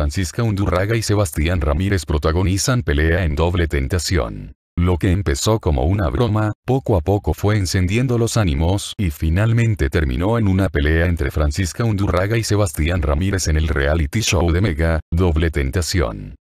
Francisca Undurraga y Sebastián Ramírez protagonizan Pelea en Doble Tentación. Lo que empezó como una broma, poco a poco fue encendiendo los ánimos y finalmente terminó en una pelea entre Francisca Undurraga y Sebastián Ramírez en el reality show de Mega, Doble Tentación.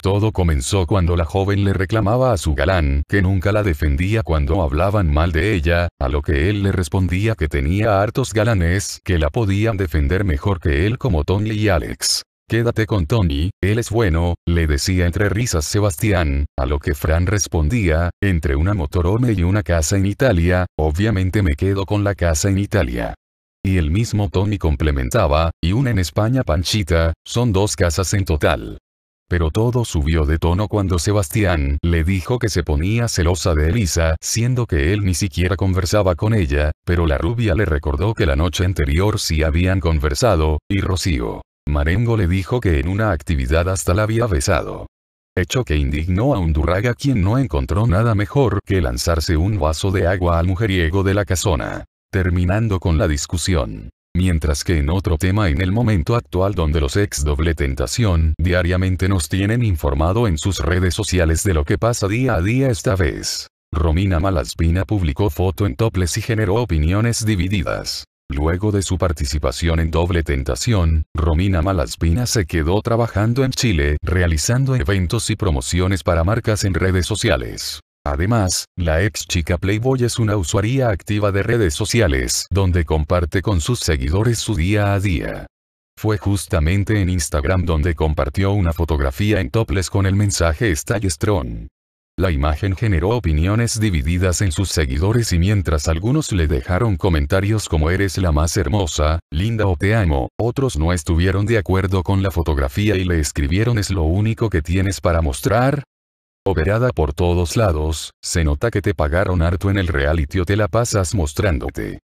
Todo comenzó cuando la joven le reclamaba a su galán que nunca la defendía cuando hablaban mal de ella, a lo que él le respondía que tenía hartos galanes que la podían defender mejor que él como Tony y Alex. Quédate con Tony, él es bueno, le decía entre risas Sebastián, a lo que Fran respondía, entre una motorhome y una casa en Italia, obviamente me quedo con la casa en Italia. Y el mismo Tony complementaba, y una en España Panchita, son dos casas en total. Pero todo subió de tono cuando Sebastián le dijo que se ponía celosa de Elisa, siendo que él ni siquiera conversaba con ella, pero la rubia le recordó que la noche anterior sí habían conversado, y Rocío Marengo le dijo que en una actividad hasta la había besado. Hecho que indignó a Undurraga quien no encontró nada mejor que lanzarse un vaso de agua al mujeriego de la casona. Terminando con la discusión. Mientras que en otro tema en el momento actual donde los ex doble tentación diariamente nos tienen informado en sus redes sociales de lo que pasa día a día esta vez. Romina Malaspina publicó foto en toples y generó opiniones divididas. Luego de su participación en Doble Tentación, Romina Malaspina se quedó trabajando en Chile, realizando eventos y promociones para marcas en redes sociales. Además, la ex chica Playboy es una usuaria activa de redes sociales, donde comparte con sus seguidores su día a día. Fue justamente en Instagram donde compartió una fotografía en topless con el mensaje Stay la imagen generó opiniones divididas en sus seguidores y mientras algunos le dejaron comentarios como eres la más hermosa, linda o te amo, otros no estuvieron de acuerdo con la fotografía y le escribieron es lo único que tienes para mostrar. Operada por todos lados, se nota que te pagaron harto en el reality o te la pasas mostrándote.